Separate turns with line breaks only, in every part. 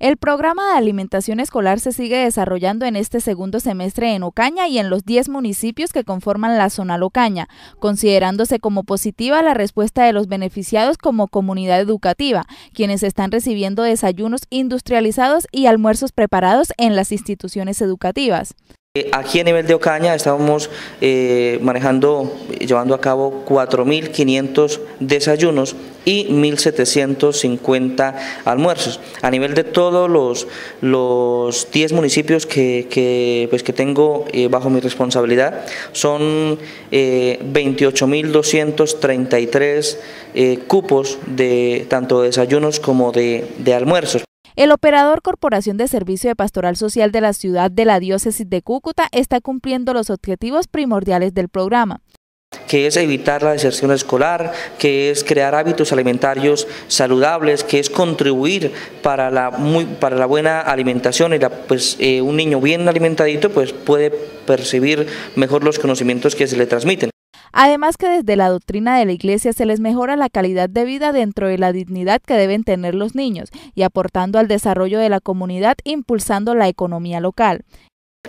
El programa de alimentación escolar se sigue desarrollando en este segundo semestre en Ocaña y en los 10 municipios que conforman la zona Locaña, considerándose como positiva la respuesta de los beneficiados como comunidad educativa, quienes están recibiendo desayunos industrializados y almuerzos preparados en las instituciones educativas.
Eh, aquí a nivel de Ocaña estamos eh, manejando, llevando a cabo 4.500 desayunos y 1.750 almuerzos. A nivel de todos los, los 10 municipios que, pues, que tengo eh, bajo mi responsabilidad, son 28.233 cupos de tanto desayunos como de almuerzos.
El operador Corporación de Servicio de Pastoral Social de la Ciudad de la Diócesis de Cúcuta está cumpliendo los objetivos primordiales del programa
que es evitar la deserción escolar, que es crear hábitos alimentarios saludables, que es contribuir para la, muy, para la buena alimentación. Y la, pues, eh, un niño bien alimentadito pues, puede percibir mejor los conocimientos que se le transmiten.
Además que desde la doctrina de la Iglesia se les mejora la calidad de vida dentro de la dignidad que deben tener los niños y aportando al desarrollo de la comunidad impulsando la economía local.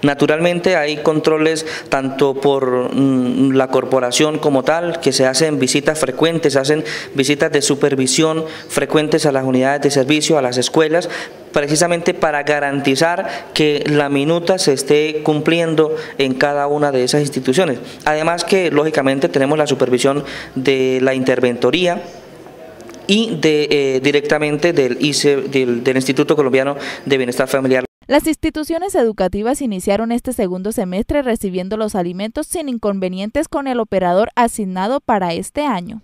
Naturalmente hay controles tanto por mm, la corporación como tal, que se hacen visitas frecuentes, se hacen visitas de supervisión frecuentes a las unidades de servicio, a las escuelas, precisamente para garantizar que la minuta se esté cumpliendo en cada una de esas instituciones. Además que lógicamente tenemos la supervisión de la interventoría, y de, eh, directamente e, del, del Instituto Colombiano de Bienestar Familiar.
Las instituciones educativas iniciaron este segundo semestre recibiendo los alimentos sin inconvenientes con el operador asignado para este año.